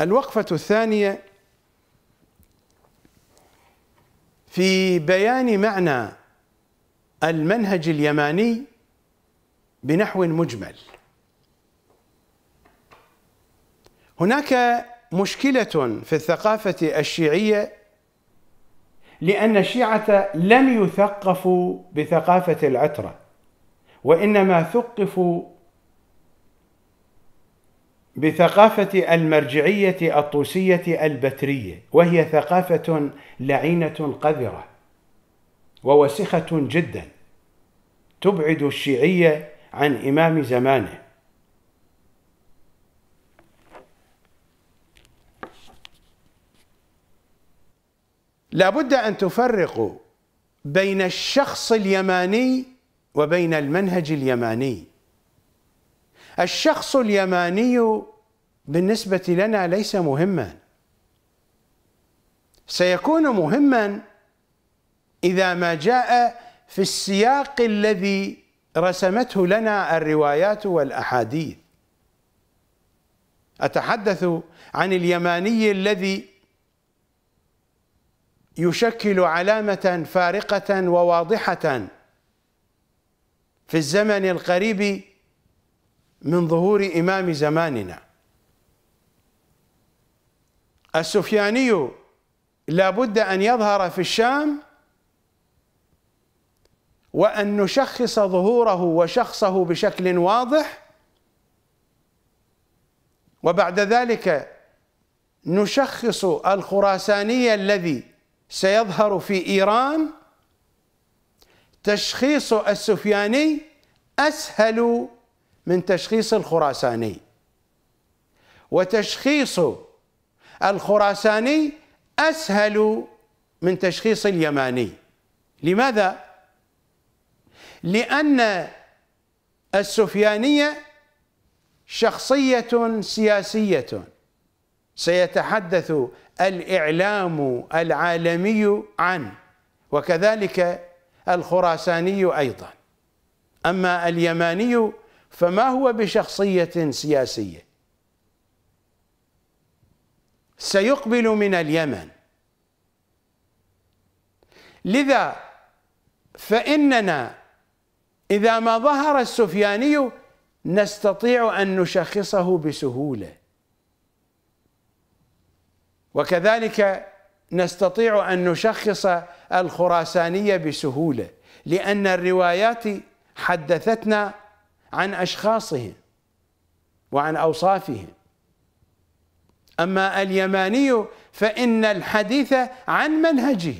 الوقفة الثانية في بيان معنى المنهج اليماني بنحو مجمل هناك مشكلة في الثقافة الشيعية لأن الشيعة لم يثقفوا بثقافة العترة وإنما ثقفوا بثقافة المرجعية الطوسية البترية وهي ثقافة لعينة قذرة ووسخة جدا تبعد الشيعية عن إمام زمانه لابد أن تفرقوا بين الشخص اليماني وبين المنهج اليماني الشخص اليماني بالنسبة لنا ليس مهما سيكون مهما إذا ما جاء في السياق الذي رسمته لنا الروايات والأحاديث أتحدث عن اليماني الذي يشكل علامة فارقة وواضحة في الزمن القريب من ظهور إمام زماننا السفياني لابد أن يظهر في الشام وأن نشخص ظهوره وشخصه بشكل واضح وبعد ذلك نشخص الخراساني الذي سيظهر في إيران تشخيص السفياني أسهل من تشخيص الخراساني وتشخيص الخراساني أسهل من تشخيص اليماني لماذا؟ لأن السفيانية شخصية سياسية سيتحدث الإعلام العالمي عنه وكذلك الخراساني أيضا أما اليماني فما هو بشخصية سياسية سيقبل من اليمن لذا فإننا إذا ما ظهر السفياني نستطيع أن نشخصه بسهولة وكذلك نستطيع أن نشخص الخراسانية بسهولة لأن الروايات حدثتنا عن أشخاصهم وعن أوصافهم أما اليماني فإن الحديث عن منهجه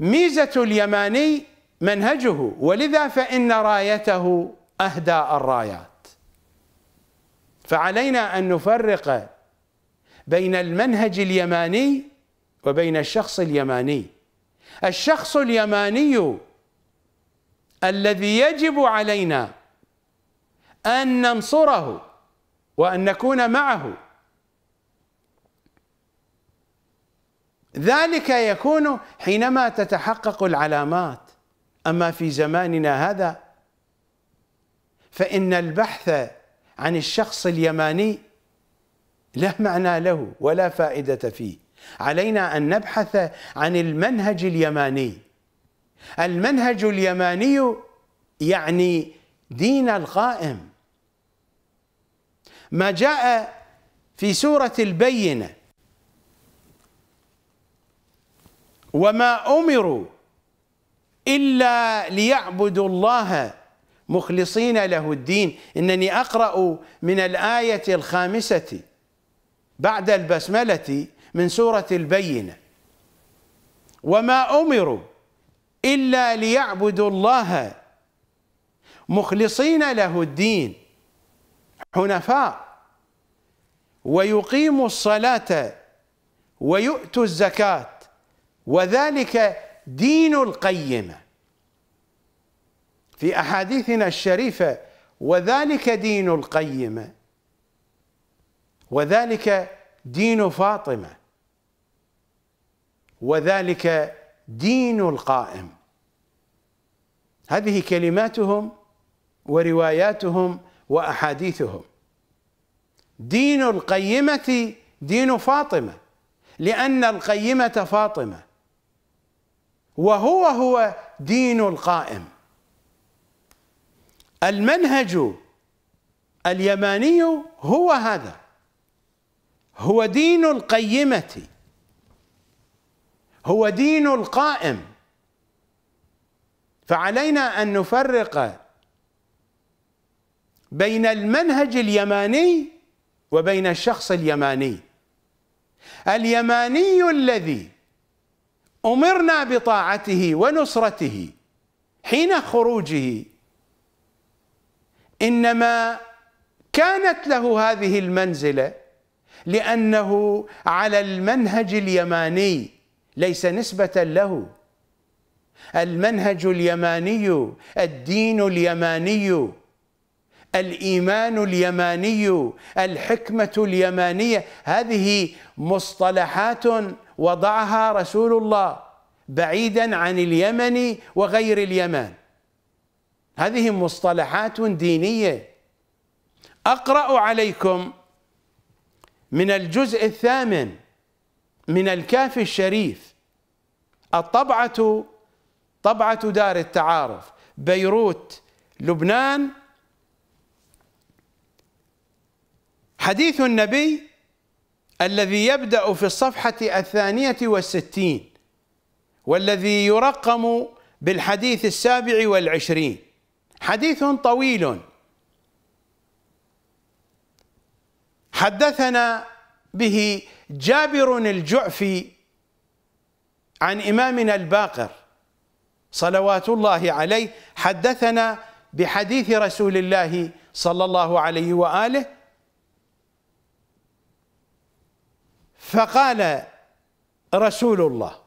ميزة اليماني منهجه ولذا فإن رايته أهدى الرايات فعلينا أن نفرق بين المنهج اليماني وبين الشخص اليماني الشخص اليماني الذي يجب علينا أن ننصره وأن نكون معه ذلك يكون حينما تتحقق العلامات أما في زماننا هذا فإن البحث عن الشخص اليماني لا معنى له ولا فائدة فيه علينا أن نبحث عن المنهج اليماني المنهج اليماني يعني دين القائم ما جاء في سورة البينة وما أمروا إلا ليعبدوا الله مخلصين له الدين إنني أقرأ من الآية الخامسة بعد البسملة من سورة البينة وما أمروا إلا ليعبدوا الله مخلصين له الدين حنفاء ويقيموا الصلاة ويؤتوا الزكاة وذلك دين القيمة في أحاديثنا الشريفة وذلك دين القيمة وذلك دين فاطمة وذلك دين القائم هذه كلماتهم ورواياتهم واحاديثهم دين القيمه دين فاطمه لان القيمه فاطمه وهو هو دين القائم المنهج اليماني هو هذا هو دين القيمه هو دين القائم فعلينا ان نفرق بين المنهج اليماني وبين الشخص اليماني اليماني الذي امرنا بطاعته ونصرته حين خروجه انما كانت له هذه المنزله لانه على المنهج اليماني ليس نسبه له المنهج اليماني الدين اليماني الايمان اليماني الحكمه اليمانيه هذه مصطلحات وضعها رسول الله بعيدا عن اليمن وغير اليمن هذه مصطلحات دينيه اقرا عليكم من الجزء الثامن من الكافي الشريف الطبعه طبعه دار التعارف بيروت لبنان حديث النبي الذي يبدأ في الصفحة الثانية والستين والذي يرقم بالحديث السابع والعشرين حديث طويل حدثنا به جابر الجعفي عن إمامنا الباقر صلوات الله عليه حدثنا بحديث رسول الله صلى الله عليه وآله فقال رسول الله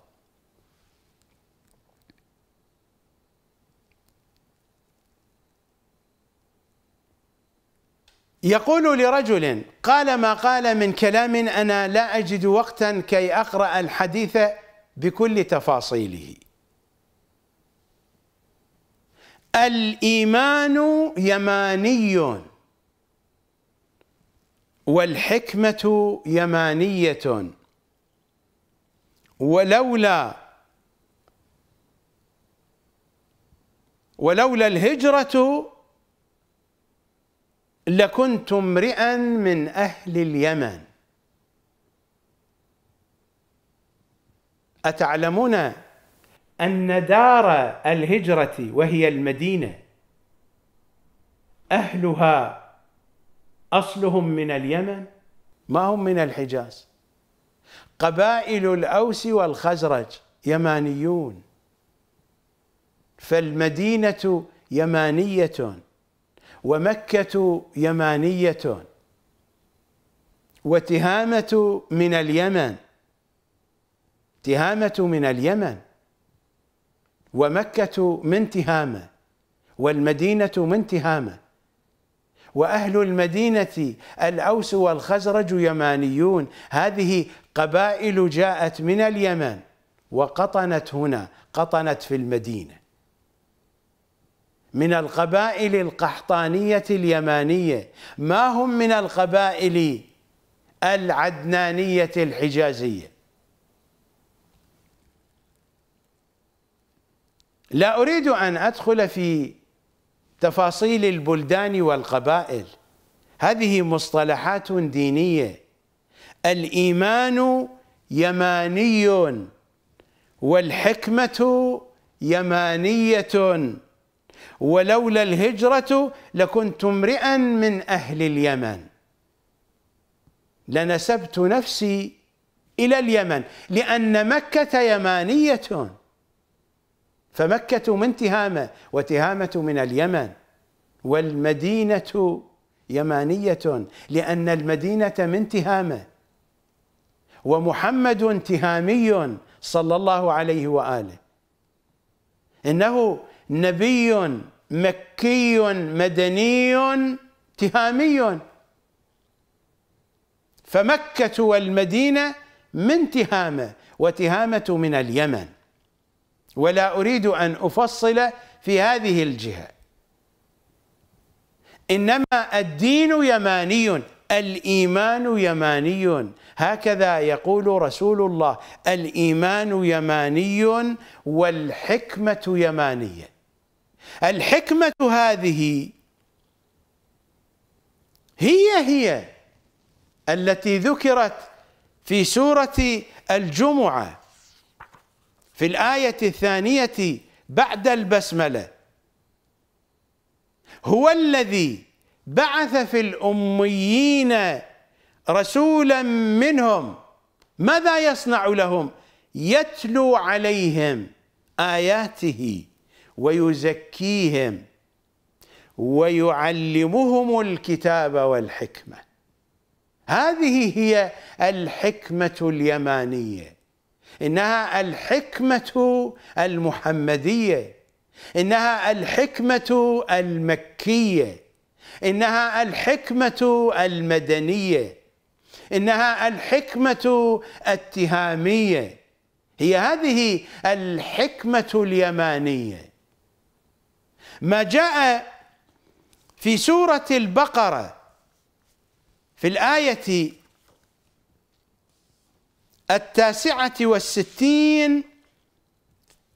يقول لرجل قال ما قال من كلام انا لا اجد وقتا كي اقرا الحديث بكل تفاصيله الايمان يماني والحكمة يمانية ولولا ولولا الهجرة لكنت امرئا من أهل اليمن أتعلمون أن دار الهجرة وهي المدينة أهلها أصلهم من اليمن ما هم من الحجاز قبائل الأوس والخزرج يمانيون فالمدينة يمانية ومكة يمانية وتهامة من اليمن تهامة من اليمن ومكة من تهامة والمدينة من تهامة وأهل المدينة الأوس والخزرج يمانيون هذه قبائل جاءت من اليمن وقطنت هنا قطنت في المدينة من القبائل القحطانية اليمانية ما هم من القبائل العدنانية الحجازية لا أريد أن أدخل في تفاصيل البلدان والقبائل هذه مصطلحات دينية الإيمان يماني والحكمة يمانية ولولا الهجرة لكنت امرئا من أهل اليمن لنسبت نفسي إلى اليمن لأن مكة يمانية فمكة من تهامة وتهامة من اليمن والمدينة يمانية لأن المدينة من تهامة ومحمد تهامي صلى الله عليه وآله إنه نبي مكي مدني تهامي فمكة والمدينة من تهامة وتهامة من اليمن ولا أريد أن أفصل في هذه الجهة إنما الدين يماني الإيمان يماني هكذا يقول رسول الله الإيمان يماني والحكمة يمانية الحكمة هذه هي هي التي ذكرت في سورة الجمعة في الآية الثانية بعد البسملة هو الذي بعث في الأميين رسولا منهم ماذا يصنع لهم يتلو عليهم آياته ويزكيهم ويعلمهم الكتاب والحكمة هذه هي الحكمة اليمانية إنها الحكمة المحمدية إنها الحكمة المكية إنها الحكمة المدنية إنها الحكمة التهامية هي هذه الحكمة اليمانية ما جاء في سورة البقرة في الآية التاسعة والستين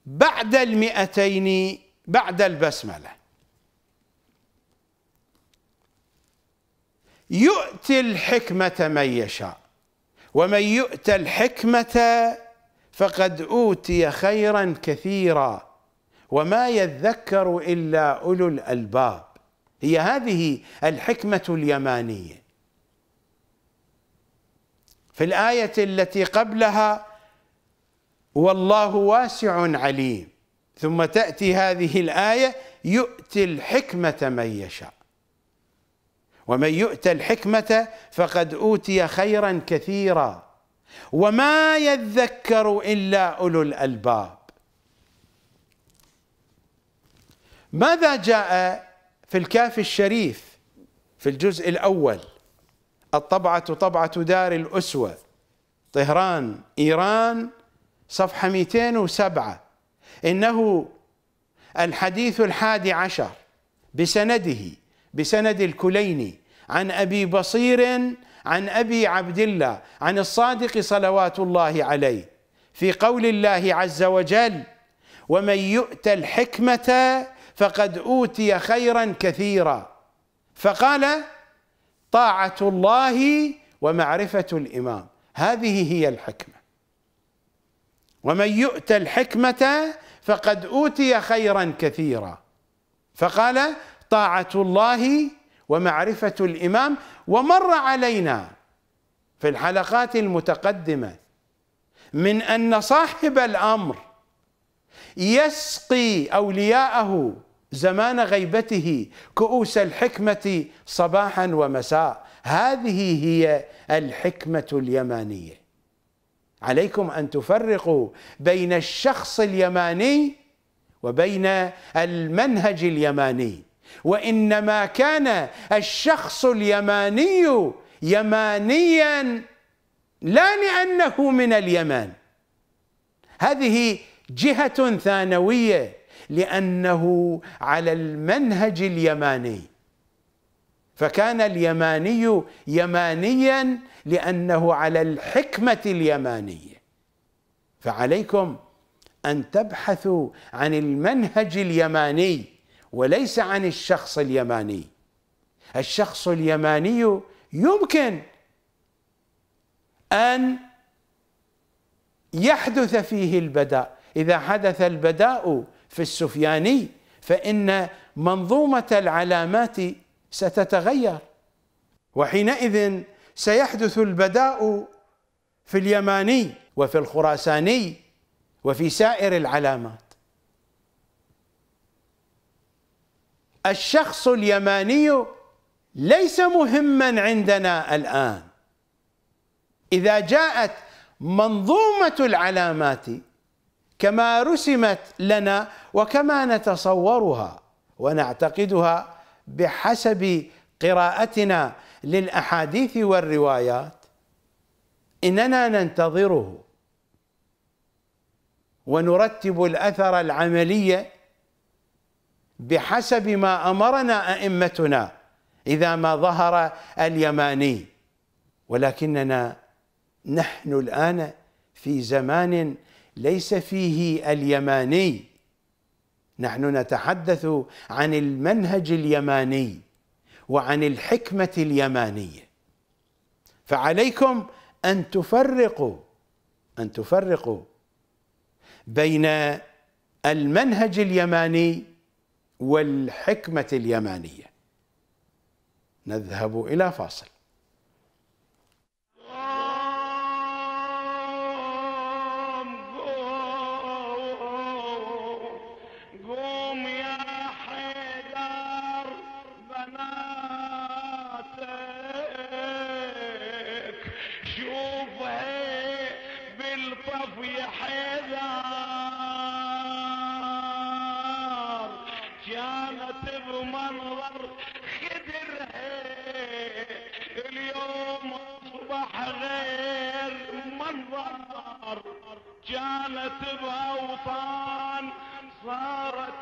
بعد المئتين بعد البسملة يؤتي الحكمة من يشاء ومن يؤت الحكمة فقد أوتي خيرا كثيرا وما يذكر إلا أولو الألباب هي هذه الحكمة اليمانية في الآية التي قبلها والله واسع عليم ثم تأتي هذه الآية يؤتي الحكمة من يشاء ومن يؤت الحكمة فقد أوتي خيرا كثيرا وما يذكر إلا أولو الألباب ماذا جاء في الكاف الشريف في الجزء الأول الطبعة طبعة دار الأسوة طهران إيران صفحة 207 إنه الحديث الحادي عشر بسنده بسند الكليني عن أبي بصير عن أبي عبد الله عن الصادق صلوات الله عليه في قول الله عز وجل ومن يؤت الحكمة فقد أوتي خيرا كثيرا فقال طاعة الله ومعرفة الإمام هذه هي الحكمة ومن يؤت الحكمة فقد أوتي خيرا كثيرا فقال طاعة الله ومعرفة الإمام ومر علينا في الحلقات المتقدمة من أن صاحب الأمر يسقي أولياءه زمان غيبته كؤوس الحكمة صباحا ومساء هذه هي الحكمة اليمانية عليكم أن تفرقوا بين الشخص اليماني وبين المنهج اليماني وإنما كان الشخص اليماني يمانيا لا لأنه من اليمن هذه جهة ثانوية لأنه على المنهج اليماني فكان اليماني يمانيا لأنه على الحكمة اليمانية فعليكم أن تبحثوا عن المنهج اليماني وليس عن الشخص اليماني الشخص اليماني يمكن أن يحدث فيه البداء إذا حدث البداء في السفياني فإن منظومة العلامات ستتغير وحينئذ سيحدث البداء في اليماني وفي الخراساني وفي سائر العلامات الشخص اليماني ليس مهما عندنا الآن إذا جاءت منظومة العلامات كما رسمت لنا وكما نتصورها ونعتقدها بحسب قراءتنا للاحاديث والروايات اننا ننتظره ونرتب الاثر العملي بحسب ما امرنا ائمتنا اذا ما ظهر اليماني ولكننا نحن الان في زمان ليس فيه اليماني نحن نتحدث عن المنهج اليماني وعن الحكمه اليمانيه فعليكم ان تفرقوا ان تفرقوا بين المنهج اليماني والحكمه اليمانيه نذهب الى فاصل كانت بمنظر خدرها اليوم اصبح غير منظر كانت باوطان صارت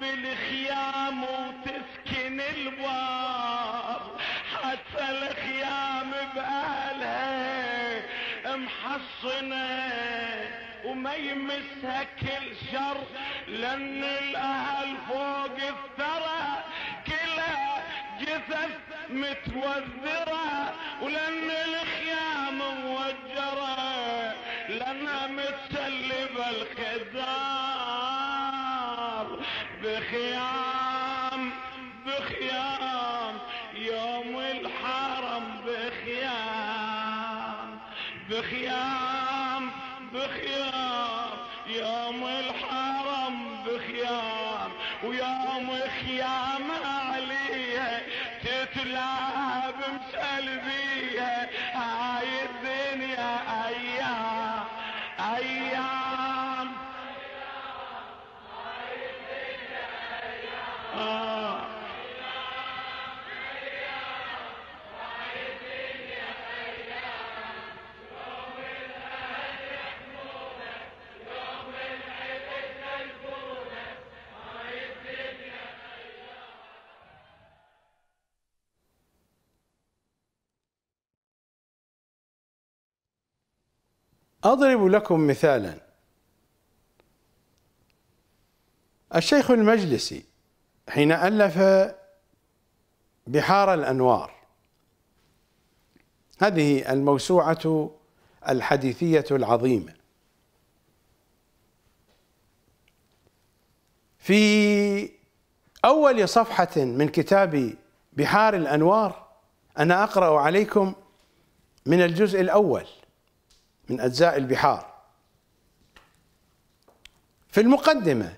بالخيام وتسكن الباب حتى الخيام بأهلها محصنة وما يمسها كل شر لان الاهل فوق متوذرة أضرب لكم مثالا الشيخ المجلسي حين ألف بحار الأنوار هذه الموسوعة الحديثية العظيمة في أول صفحة من كتاب بحار الأنوار أنا أقرأ عليكم من الجزء الأول من أجزاء البحار في المقدمة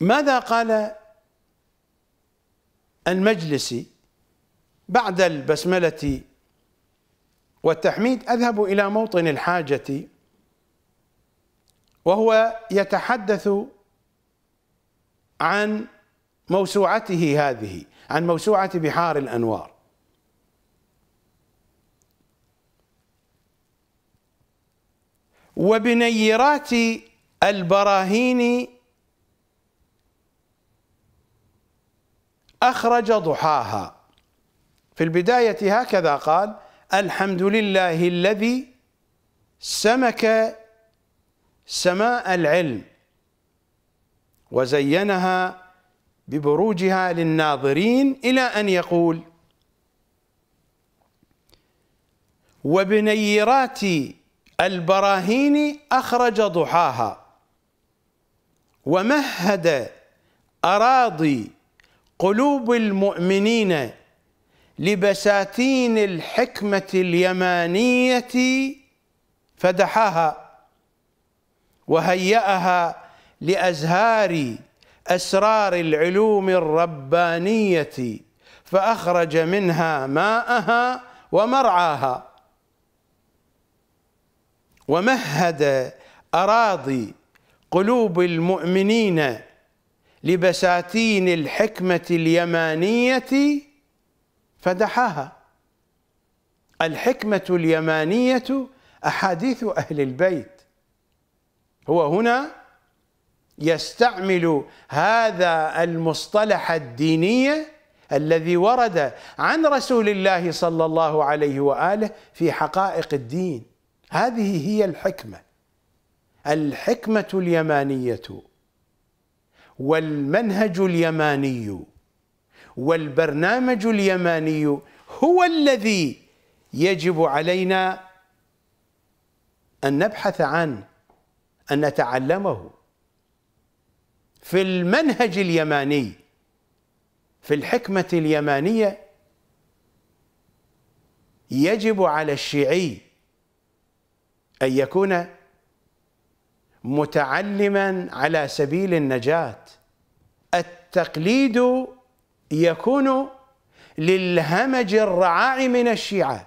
ماذا قال المجلسي بعد البسملة والتحميد أذهب إلى موطن الحاجة وهو يتحدث عن موسوعته هذه عن موسوعة بحار الأنوار وبنيرات البراهين أخرج ضحاها في البداية هكذا قال الحمد لله الذي سمك سماء العلم وزينها ببروجها للناظرين إلى أن يقول وبنيرات البراهين أخرج ضحاها ومهد أراضي قلوب المؤمنين لبساتين الحكمة اليمانية فدحاها وهيأها لأزهار أسرار العلوم الربانية فأخرج منها ماءها ومرعاها ومهد أراضي قلوب المؤمنين لبساتين الحكمة اليمانية فدحاها الحكمة اليمانية أحاديث أهل البيت هو هنا يستعمل هذا المصطلح الديني الذي ورد عن رسول الله صلى الله عليه واله في حقائق الدين هذه هي الحكمه الحكمه اليمانيه والمنهج اليماني والبرنامج اليماني هو الذي يجب علينا ان نبحث عنه ان نتعلمه في المنهج اليماني في الحكمة اليمانية يجب على الشيعي أن يكون متعلما على سبيل النجاة التقليد يكون للهمج الرعاع من الشيعة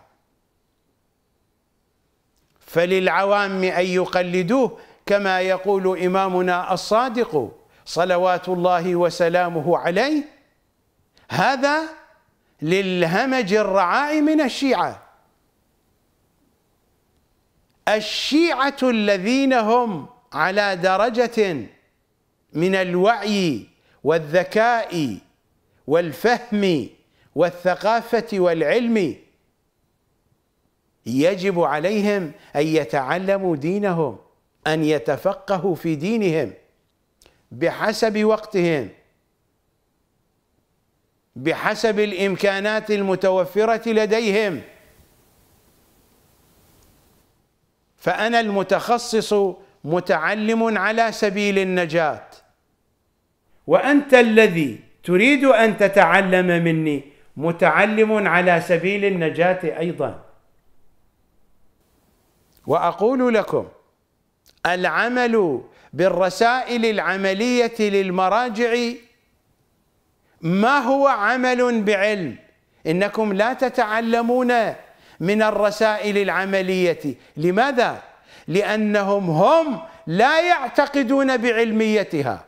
فللعوام أن يقلدوه كما يقول إمامنا الصادق صلوات الله وسلامه عليه هذا للهمج الرعاء من الشيعة الشيعة الذين هم على درجة من الوعي والذكاء والفهم والثقافة والعلم يجب عليهم أن يتعلموا دينهم أن يتفقهوا في دينهم بحسب وقتهم بحسب الامكانات المتوفره لديهم فانا المتخصص متعلم على سبيل النجاه وانت الذي تريد ان تتعلم مني متعلم على سبيل النجاه ايضا واقول لكم العمل بالرسائل العملية للمراجع ما هو عمل بعلم إنكم لا تتعلمون من الرسائل العملية لماذا؟ لأنهم هم لا يعتقدون بعلميتها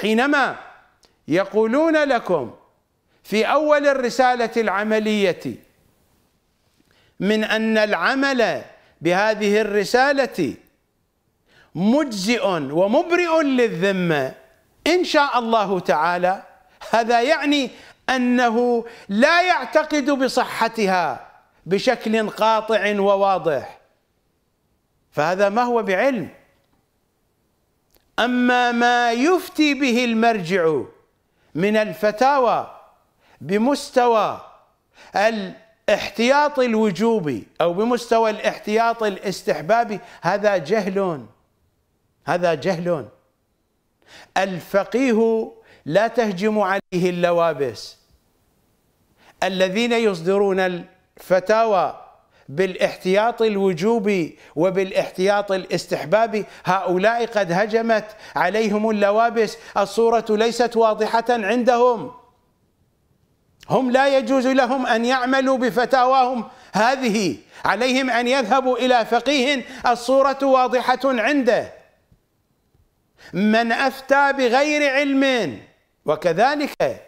حينما يقولون لكم في أول الرسالة العملية من أن العمل بهذه الرسالة مجزئ ومبرئ للذمه ان شاء الله تعالى هذا يعني انه لا يعتقد بصحتها بشكل قاطع وواضح فهذا ما هو بعلم اما ما يفتي به المرجع من الفتاوى بمستوى الاحتياط الوجوبي او بمستوى الاحتياط الاستحبابي هذا جهل هذا جهل الفقيه لا تهجم عليه اللوابس الذين يصدرون الفتاوى بالاحتياط الوجوبي وبالاحتياط الاستحبابي هؤلاء قد هجمت عليهم اللوابس الصورة ليست واضحة عندهم هم لا يجوز لهم أن يعملوا بفتاواهم هذه عليهم أن يذهبوا إلى فقيه الصورة واضحة عنده من أفتى بغير علم وكذلك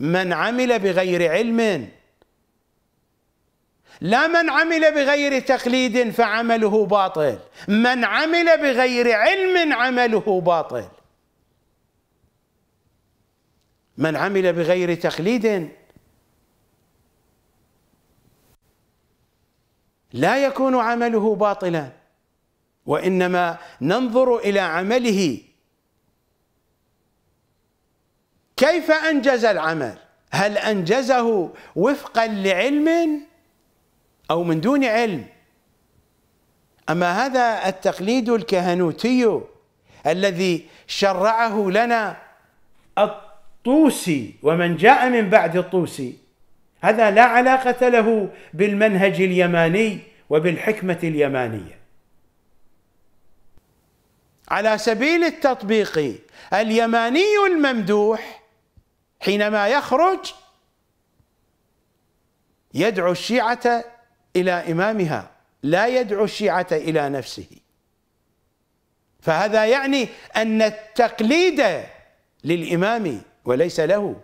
من عمل بغير علم لا من عمل بغير تقليد فعمله باطل من عمل بغير علم عمله باطل من عمل بغير تقليد لا يكون عمله باطلا وإنما ننظر إلى عمله كيف أنجز العمل هل أنجزه وفقا لعلم أو من دون علم أما هذا التقليد الكهنوتي الذي شرعه لنا الطوسي ومن جاء من بعد الطوسي هذا لا علاقة له بالمنهج اليماني وبالحكمة اليمانية على سبيل التطبيق اليماني الممدوح حينما يخرج يدعو الشيعة إلى إمامها لا يدعو الشيعة إلى نفسه فهذا يعني أن التقليد للإمام وليس له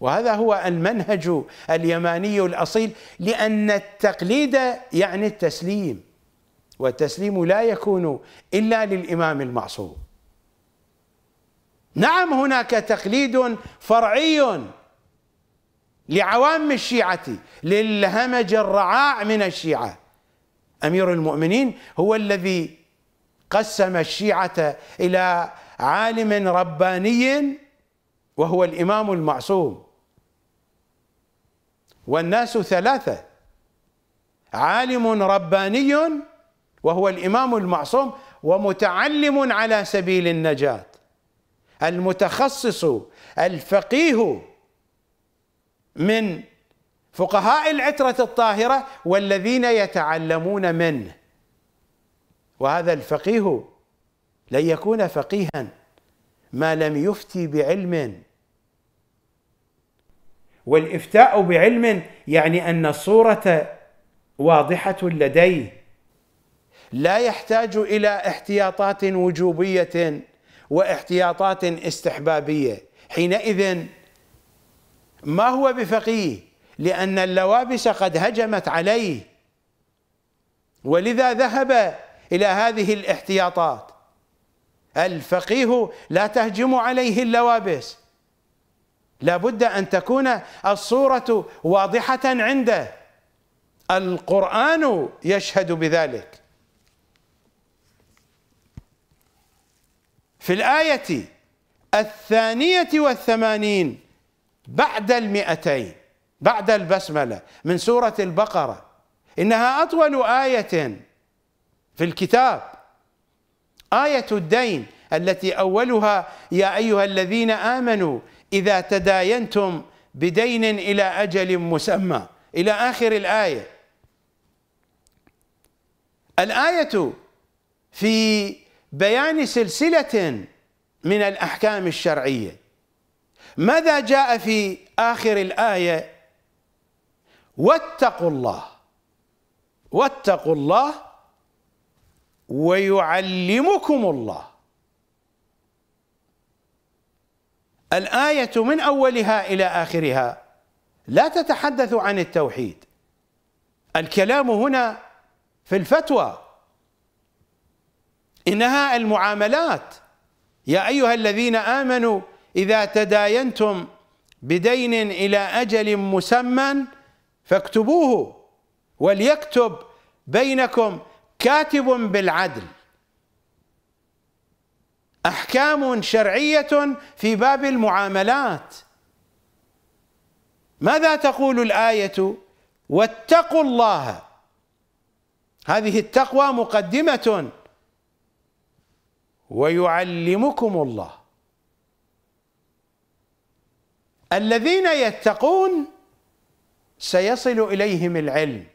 وهذا هو المنهج اليماني الأصيل لأن التقليد يعني التسليم والتسليم لا يكون إلا للإمام المعصوم نعم هناك تقليد فرعي لعوام الشيعة للهمج الرعاع من الشيعة أمير المؤمنين هو الذي قسم الشيعة إلى عالم رباني وهو الإمام المعصوم والناس ثلاثة عالم رباني وهو الإمام المعصوم ومتعلم على سبيل النجاة المتخصص الفقيه من فقهاء العترة الطاهرة والذين يتعلمون منه وهذا الفقيه لن يكون فقيها ما لم يفتي بعلم والافتاء بعلم يعني ان الصوره واضحه لديه لا يحتاج الى احتياطات وجوبيه واحتياطات استحبابيه حينئذ ما هو بفقيه لان اللوابس قد هجمت عليه ولذا ذهب الى هذه الاحتياطات الفقيه لا تهجم عليه اللوابس لابد ان تكون الصوره واضحه عنده القران يشهد بذلك في الآية الثانية والثمانين بعد المئتين بعد البسملة من سورة البقرة إنها أطول آية في الكتاب آية الدين التي أولها يا أيها الذين آمنوا إذا تداينتم بدين إلى أجل مسمى إلى آخر الآية الآية في بيان سلسلة من الأحكام الشرعية ماذا جاء في آخر الآية واتقوا الله واتقوا الله ويعلمكم الله الآية من أولها إلى آخرها لا تتحدث عن التوحيد الكلام هنا في الفتوى إنها المعاملات يا أيها الذين آمنوا إذا تداينتم بدين إلى أجل مسمى فاكتبوه وليكتب بينكم كاتب بالعدل احكام شرعيه في باب المعاملات ماذا تقول الايه واتقوا الله هذه التقوى مقدمه ويعلمكم الله الذين يتقون سيصل اليهم العلم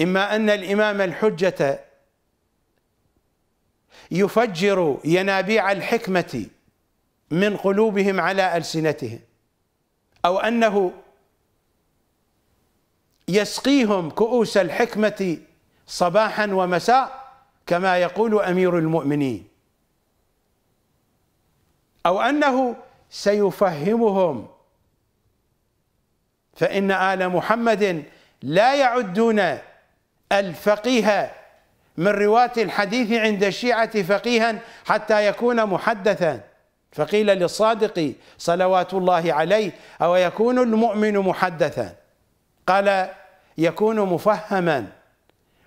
اما ان الامام الحجه يفجر ينابيع الحكمه من قلوبهم على السنتهم او انه يسقيهم كؤوس الحكمه صباحا ومساء كما يقول امير المؤمنين او انه سيفهمهم فان ال محمد لا يعدون الفقيه من رواه الحديث عند الشيعه فقيها حتى يكون محدثا فقيل للصادق صلوات الله عليه او يكون المؤمن محدثا قال يكون مفهما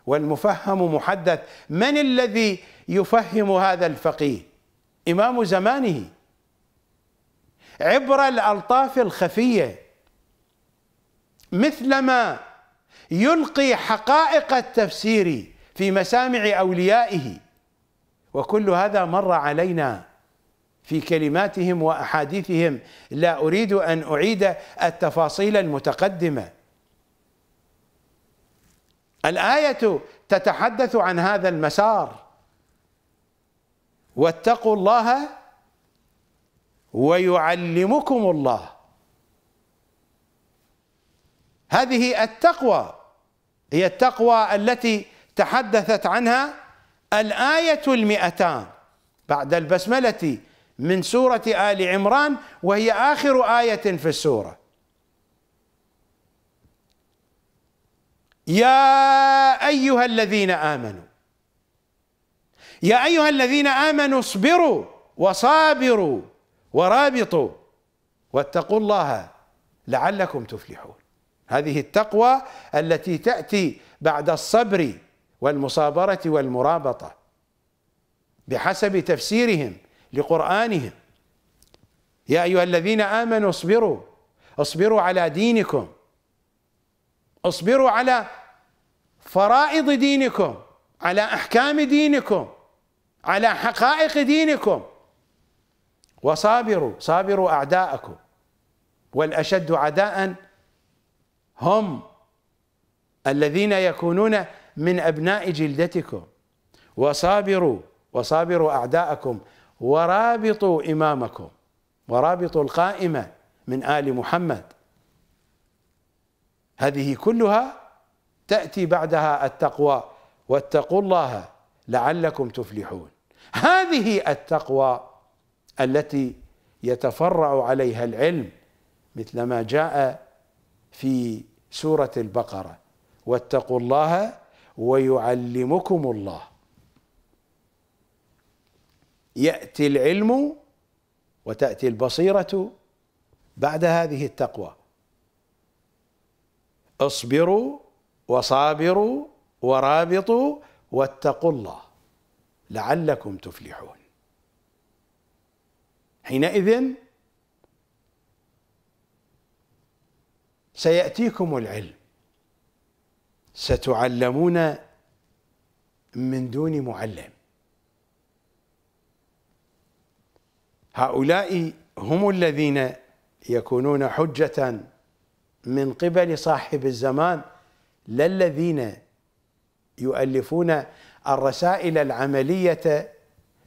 والمفهم محدث من الذي يفهم هذا الفقيه إمام زمانه عبر الألطاف الخفية مثلما يلقي حقائق التفسير في مسامع أوليائه وكل هذا مر علينا في كلماتهم وأحاديثهم لا أريد أن أعيد التفاصيل المتقدمة الايه تتحدث عن هذا المسار واتقوا الله ويعلمكم الله هذه التقوى هي التقوى التي تحدثت عنها الآية المئتان بعد البسملة من سورة آل عمران وهي آخر آية في السورة يا ايها الذين امنوا يا ايها الذين امنوا اصبروا وصابروا ورابطوا واتقوا الله لعلكم تفلحون هذه التقوى التي تاتي بعد الصبر والمصابره والمرابطه بحسب تفسيرهم لقرانهم يا ايها الذين امنوا اصبروا اصبروا على دينكم اصبروا على فرائض دينكم على احكام دينكم على حقائق دينكم وصابروا صابروا اعداءكم والاشد عداء هم الذين يكونون من ابناء جلدتكم وصابروا وصابروا اعداءكم ورابطوا امامكم ورابطوا القائمه من ال محمد هذه كلها تأتي بعدها التقوى واتقوا الله لعلكم تفلحون هذه التقوى التي يتفرع عليها العلم مثل ما جاء في سورة البقرة واتقوا الله ويعلمكم الله يأتي العلم وتأتي البصيرة بعد هذه التقوى اصبروا وصابروا ورابطوا واتقوا الله لعلكم تفلحون حينئذ سيأتيكم العلم ستعلمون من دون معلم هؤلاء هم الذين يكونون حجة من قبل صاحب الزمان لا الذين يؤلفون الرسائل العملية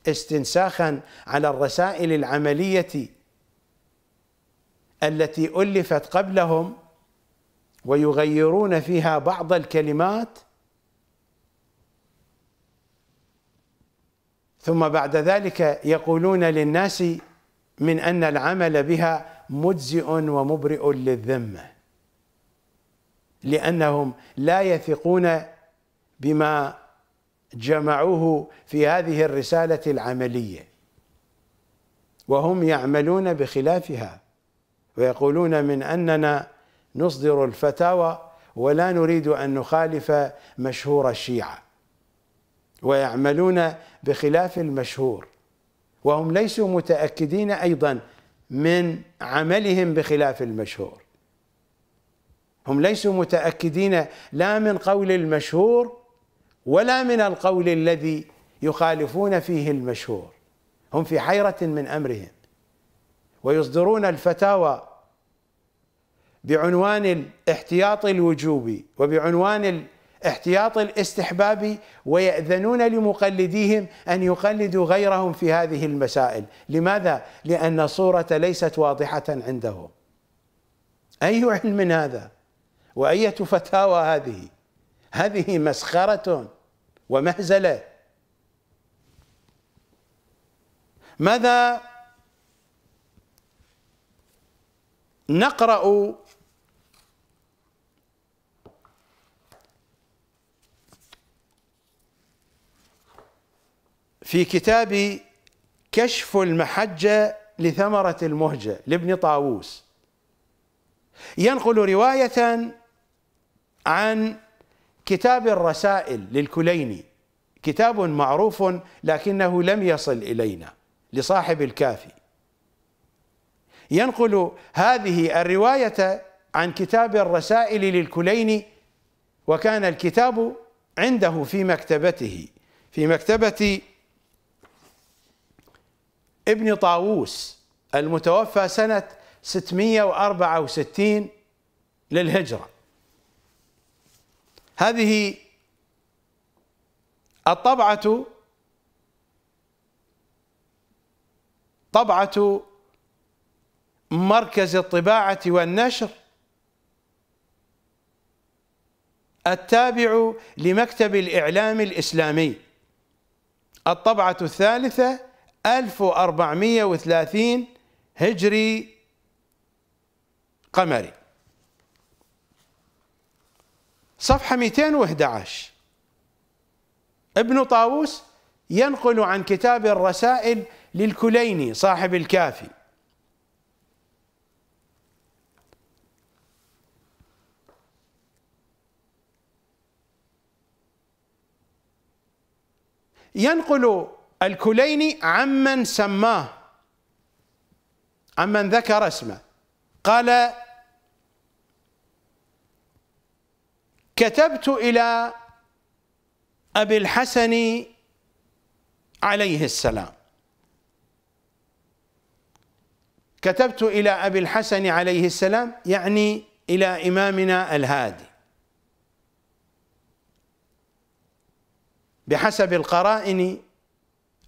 استنساخا على الرسائل العملية التي ألفت قبلهم ويغيرون فيها بعض الكلمات ثم بعد ذلك يقولون للناس من أن العمل بها مجزئ ومبرئ للذمه لانهم لا يثقون بما جمعوه في هذه الرساله العمليه وهم يعملون بخلافها ويقولون من اننا نصدر الفتاوى ولا نريد ان نخالف مشهور الشيعه ويعملون بخلاف المشهور وهم ليسوا متاكدين ايضا من عملهم بخلاف المشهور هم ليسوا متأكدين لا من قول المشهور ولا من القول الذي يخالفون فيه المشهور هم في حيرة من أمرهم ويصدرون الفتاوى بعنوان الاحتياط الوجوبي وبعنوان الاحتياط الاستحبابي ويأذنون لمقلديهم أن يقلدوا غيرهم في هذه المسائل لماذا؟ لأن الصورة ليست واضحة عندهم أي علم هذا؟ وأية فتاوى هذه هذه مسخرة ومهزلة ماذا نقرأ في كتاب كشف المحجة لثمرة المهجة لابن طاووس ينقل رواية عن كتاب الرسائل للكليني كتاب معروف لكنه لم يصل الينا لصاحب الكافي ينقل هذه الروايه عن كتاب الرسائل للكليني وكان الكتاب عنده في مكتبته في مكتبه ابن طاووس المتوفى سنه 664 للهجره هذه الطبعة طبعة مركز الطباعة والنشر التابع لمكتب الإعلام الإسلامي الطبعة الثالثة 1430 هجري قمري صفحة 211 ابن طاووس ينقل عن كتاب الرسائل للكليني صاحب الكافي ينقل الكليني عمن سماه عمن ذكر اسمه قال كتبت إلى أبي الحسن عليه السلام كتبت إلى أبي الحسن عليه السلام يعني إلى إمامنا الهادي بحسب القرائن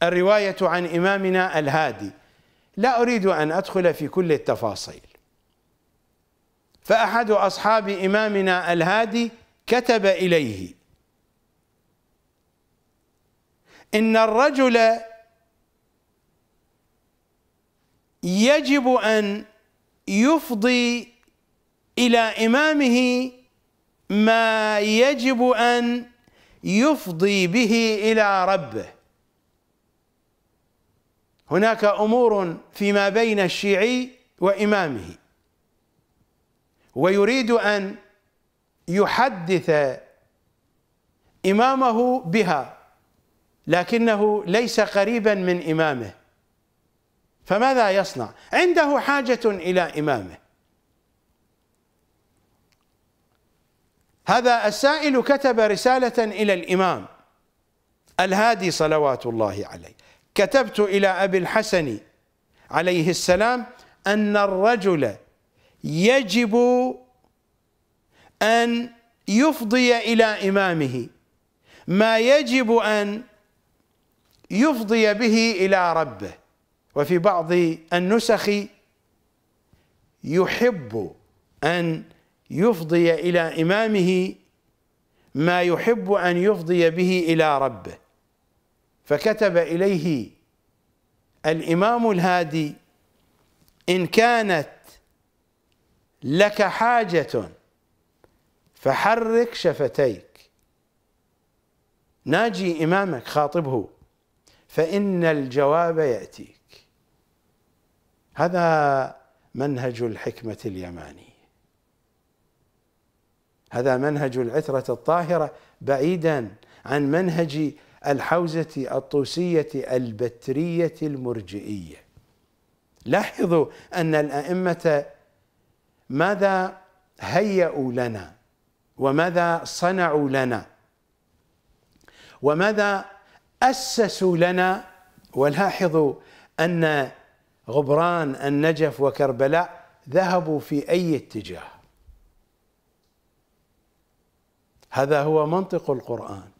الرواية عن إمامنا الهادي لا أريد أن أدخل في كل التفاصيل فأحد أصحاب إمامنا الهادي كتب إليه إن الرجل يجب أن يفضي إلى إمامه ما يجب أن يفضي به إلى ربه هناك أمور فيما بين الشيعي وإمامه ويريد أن يحدث إمامه بها لكنه ليس قريبا من إمامه فماذا يصنع؟ عنده حاجة إلى إمامه هذا السائل كتب رسالة إلى الإمام الهادي صلوات الله عليه كتبت إلى أبي الحسن عليه السلام أن الرجل يجب أن يفضي إلى إمامه ما يجب أن يفضي به إلى ربه وفي بعض النسخ يحب أن يفضي إلى إمامه ما يحب أن يفضي به إلى ربه فكتب إليه الإمام الهادي إن كانت لك حاجة فحرك شفتيك ناجي إمامك خاطبه فإن الجواب يأتيك هذا منهج الحكمة اليماني هذا منهج العترة الطاهرة بعيدا عن منهج الحوزة الطوسية البترية المرجئية لاحظوا أن الأئمة ماذا هيئوا لنا وماذا صنعوا لنا وماذا أسسوا لنا ولاحظوا أن غبران النجف وكربلاء ذهبوا في أي اتجاه هذا هو منطق القرآن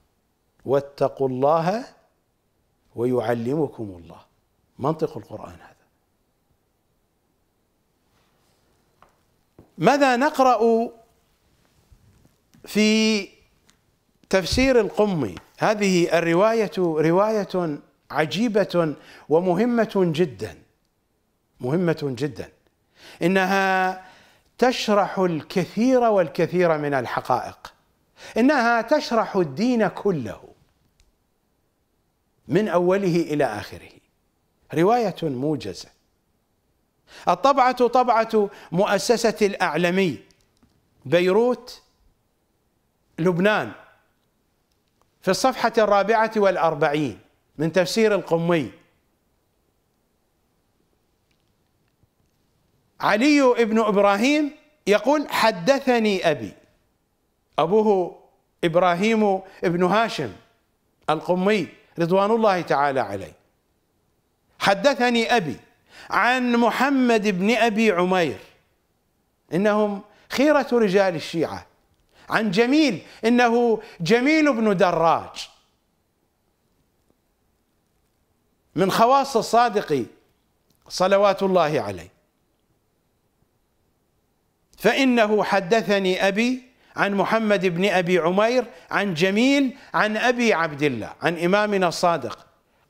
واتقوا الله ويعلمكم الله منطق القرآن هذا ماذا نقرأ في تفسير القمي هذه الرواية رواية عجيبة ومهمة جدا مهمة جدا إنها تشرح الكثير والكثير من الحقائق إنها تشرح الدين كله من أوله إلى آخره رواية موجزة الطبعة طبعة مؤسسة الأعلمي بيروت لبنان في الصفحة الرابعة والأربعين من تفسير القمي علي بن إبراهيم يقول حدثني أبي أبوه إبراهيم بن هاشم القمي رضوان الله تعالى عليه حدثني أبي عن محمد بن أبي عمير إنهم خيرة رجال الشيعة عن جميل انه جميل بن دراج من خواص الصادق صلوات الله عليه فانه حدثني ابي عن محمد بن ابي عمير عن جميل عن ابي عبد الله عن امامنا الصادق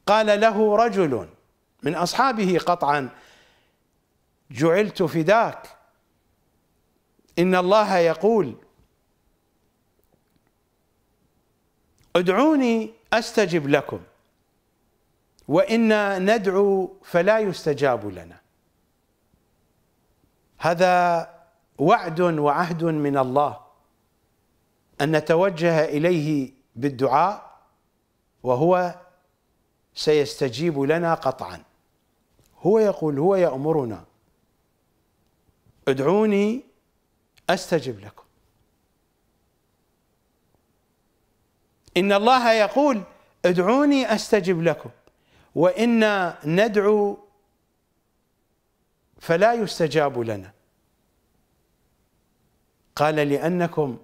قال له رجل من اصحابه قطعا جعلت فداك ان الله يقول ادعوني استجب لكم وانا ندعو فلا يستجاب لنا هذا وعد وعهد من الله ان نتوجه اليه بالدعاء وهو سيستجيب لنا قطعا هو يقول هو يامرنا ادعوني استجب لكم إن الله يقول ادعوني أستجب لكم وإنا ندعو فلا يستجاب لنا قال لأنكم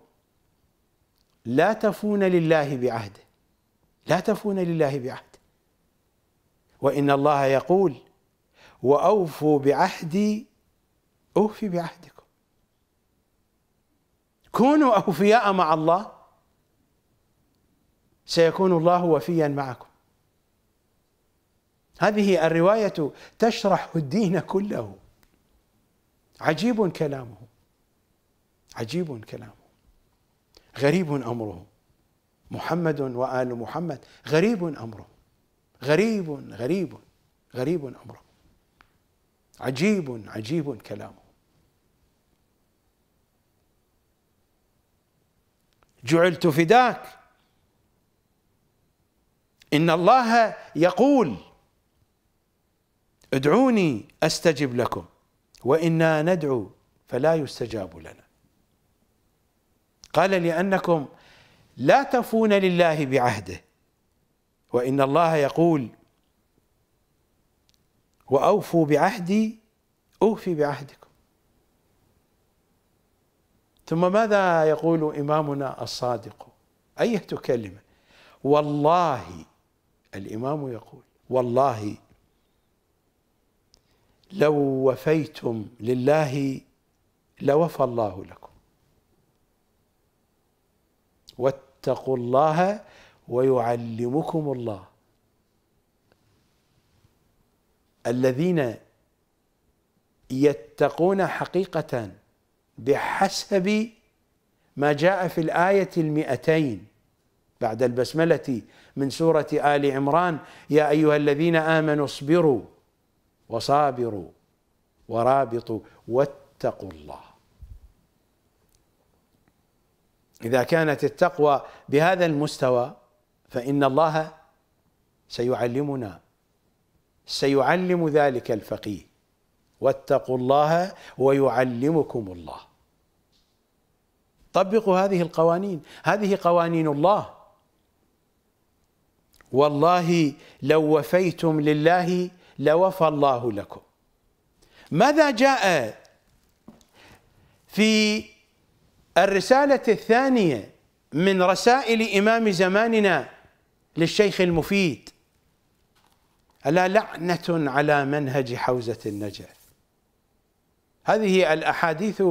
لا تفون لله بعهده لا تفون لله بعهده وإن الله يقول وأوفوا بعهدي أوفي بعهدكم كونوا أوفياء مع الله سيكون الله وفيا معكم هذه الرواية تشرح الدين كله عجيب كلامه عجيب كلامه غريب أمره محمد وآل محمد غريب أمره غريب غريب غريب أمره عجيب عجيب كلامه جعلت فداك إن الله يقول ادعوني أستجب لكم وإنا ندعو فلا يستجاب لنا قال لأنكم لا تفون لله بعهده وإن الله يقول وأوفوا بعهدي أوفي بعهدكم ثم ماذا يقول إمامنا الصادق أية كلمة والله الإمام يقول والله لو وفيتم لله لوفى الله لكم واتقوا الله ويعلمكم الله الذين يتقون حقيقة بحسب ما جاء في الآية المئتين بعد البسملة من سورة آل عمران يا أيها الذين آمنوا اصبروا وصابروا ورابطوا واتقوا الله إذا كانت التقوى بهذا المستوى فإن الله سيعلمنا سيعلم ذلك الفقيه واتقوا الله ويعلمكم الله طبقوا هذه القوانين هذه قوانين الله والله لو وفيتم لله لوفى الله لكم ماذا جاء في الرسالة الثانية من رسائل إمام زماننا للشيخ المفيد ألا لعنة على منهج حوزة النجف هذه الأحاديث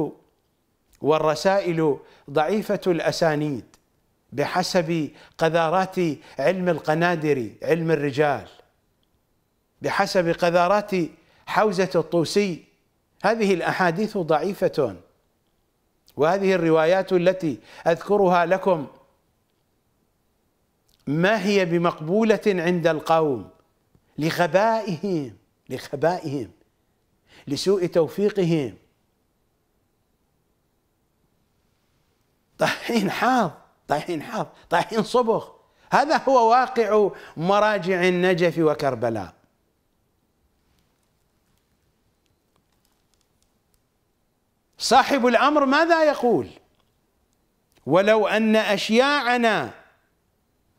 والرسائل ضعيفة الأسانيد بحسب قذارات علم القنادر علم الرجال بحسب قذارات حوزة الطوسي هذه الأحاديث ضعيفة وهذه الروايات التي أذكرها لكم ما هي بمقبولة عند القوم لخبائهم لخبائهم لسوء توفيقهم طحين حاض طايحين حظ طايحين صبغ هذا هو واقع مراجع النجف وكربلاء صاحب الامر ماذا يقول ولو ان اشياعنا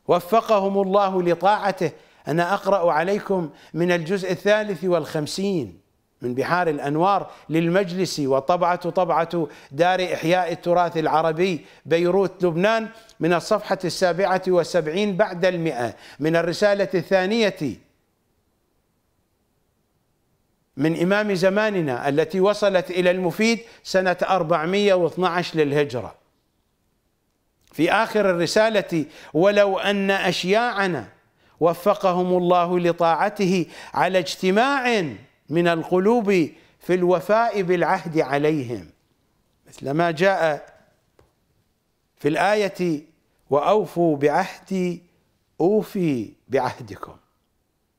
وفقهم الله لطاعته انا اقرا عليكم من الجزء الثالث والخمسين من بحار الأنوار للمجلس وطبعة طبعة دار إحياء التراث العربي بيروت لبنان من الصفحة السابعة وسبعين بعد المئة من الرسالة الثانية من إمام زماننا التي وصلت إلى المفيد سنة 412 للهجرة في آخر الرسالة ولو أن أشياعنا وفقهم الله لطاعته على اجتماع من القلوب في الوفاء بالعهد عليهم مثل ما جاء في الآية وأوفوا بعهدي أوفي بعهدكم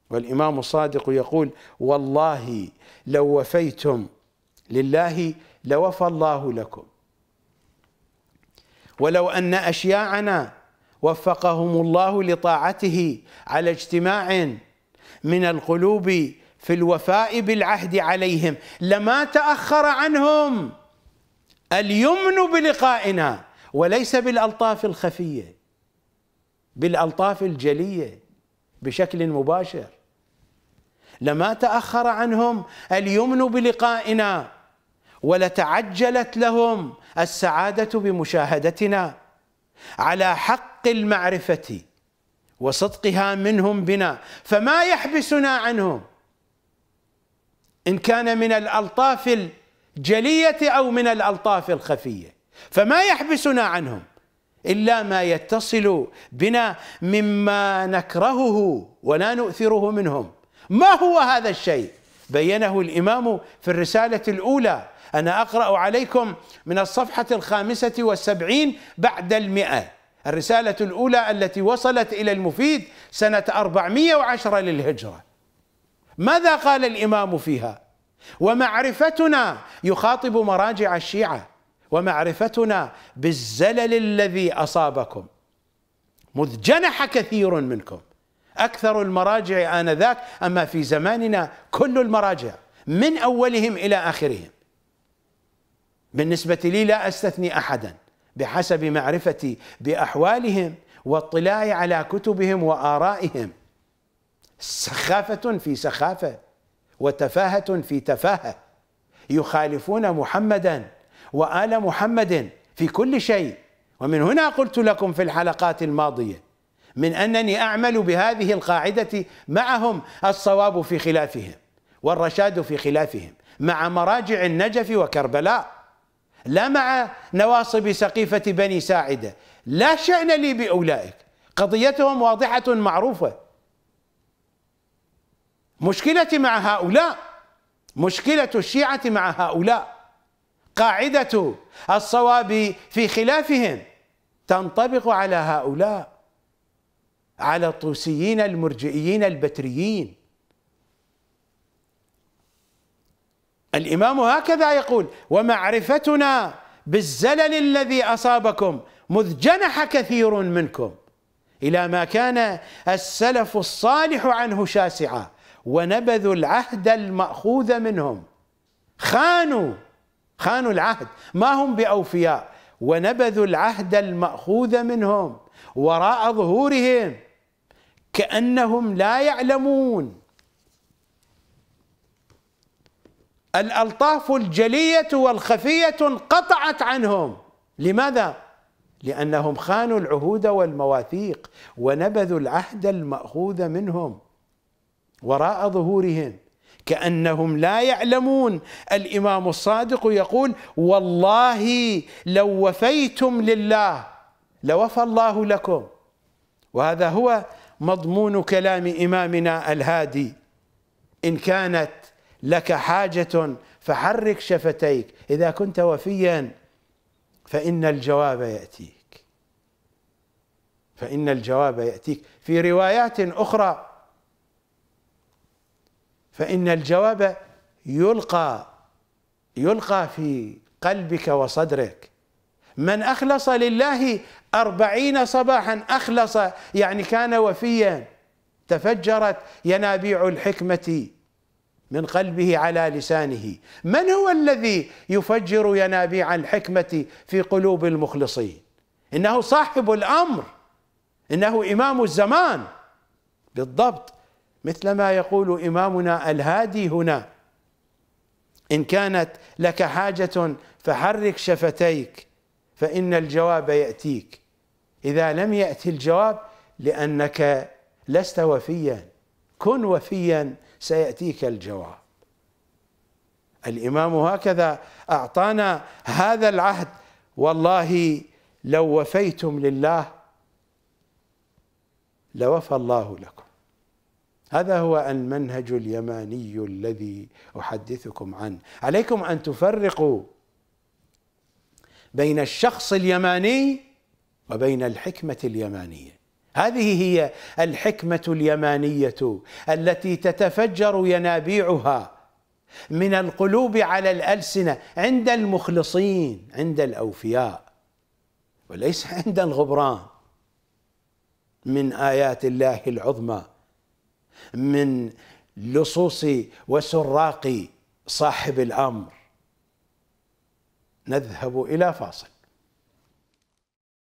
والإمام الصادق يقول والله لو وفيتم لله لوفى الله لكم ولو أن أشياعنا وفقهم الله لطاعته على اجتماع من القلوب في الوفاء بالعهد عليهم لما تاخر عنهم اليمن بلقائنا وليس بالالطاف الخفيه بالالطاف الجليه بشكل مباشر لما تاخر عنهم اليمن بلقائنا ولتعجلت لهم السعاده بمشاهدتنا على حق المعرفه وصدقها منهم بنا فما يحبسنا عنهم إن كان من الألطاف الجلية أو من الألطاف الخفية فما يحبسنا عنهم إلا ما يتصل بنا مما نكرهه ولا نؤثره منهم ما هو هذا الشيء بينه الإمام في الرسالة الأولى أنا أقرأ عليكم من الصفحة الخامسة والسبعين بعد المئة الرسالة الأولى التي وصلت إلى المفيد سنة 410 للهجرة ماذا قال الامام فيها ومعرفتنا يخاطب مراجع الشيعه ومعرفتنا بالزلل الذي اصابكم مذ جنح كثير منكم اكثر المراجع انذاك اما في زماننا كل المراجع من اولهم الى اخرهم بالنسبه لي لا استثني احدا بحسب معرفتي باحوالهم واطلاعي على كتبهم وارائهم سخافة في سخافة وتفاهة في تفاهة يخالفون محمدا وآل محمد في كل شيء ومن هنا قلت لكم في الحلقات الماضية من أنني أعمل بهذه القاعدة معهم الصواب في خلافهم والرشاد في خلافهم مع مراجع النجف وكربلاء لا مع نواصب سقيفة بني ساعدة لا شأن لي بأولئك قضيتهم واضحة معروفة مشكلتي مع هؤلاء مشكلة الشيعة مع هؤلاء قاعدة الصواب في خلافهم تنطبق على هؤلاء على الطوسيين المرجئيين البتريين الإمام هكذا يقول ومعرفتنا بالزلل الذي أصابكم مذ جنح كثير منكم إلى ما كان السلف الصالح عنه شاسعا ونبذوا العهد المأخوذ منهم خانوا خانوا العهد ما هم بأوفياء ونبذوا العهد المأخوذ منهم وراء ظهورهم كأنهم لا يعلمون الألطاف الجلية والخفية انقطعت عنهم لماذا؟ لأنهم خانوا العهود والمواثيق ونبذوا العهد المأخوذ منهم وراء ظهورهم كانهم لا يعلمون الامام الصادق يقول والله لو وفيتم لله لوفى الله لكم وهذا هو مضمون كلام امامنا الهادي ان كانت لك حاجه فحرك شفتيك اذا كنت وفيا فان الجواب ياتيك فان الجواب ياتيك في روايات اخرى فإن الجواب يلقى يلقى في قلبك وصدرك من أخلص لله أربعين صباحا أخلص يعني كان وفيا تفجرت ينابيع الحكمة من قلبه على لسانه من هو الذي يفجر ينابيع الحكمة في قلوب المخلصين إنه صاحب الأمر إنه إمام الزمان بالضبط مثل ما يقول إمامنا الهادي هنا إن كانت لك حاجة فحرك شفتيك فإن الجواب يأتيك إذا لم يأتي الجواب لأنك لست وفيا كن وفيا سيأتيك الجواب الإمام هكذا أعطانا هذا العهد والله لو وفيتم لله لوفى الله لكم هذا هو المنهج اليماني الذي احدثكم عنه عليكم ان تفرقوا بين الشخص اليماني وبين الحكمه اليمانيه هذه هي الحكمه اليمانيه التي تتفجر ينابيعها من القلوب على الالسنه عند المخلصين عند الاوفياء وليس عند الغبران من ايات الله العظمى من لصوص وسراق صاحب الامر نذهب الى فاصل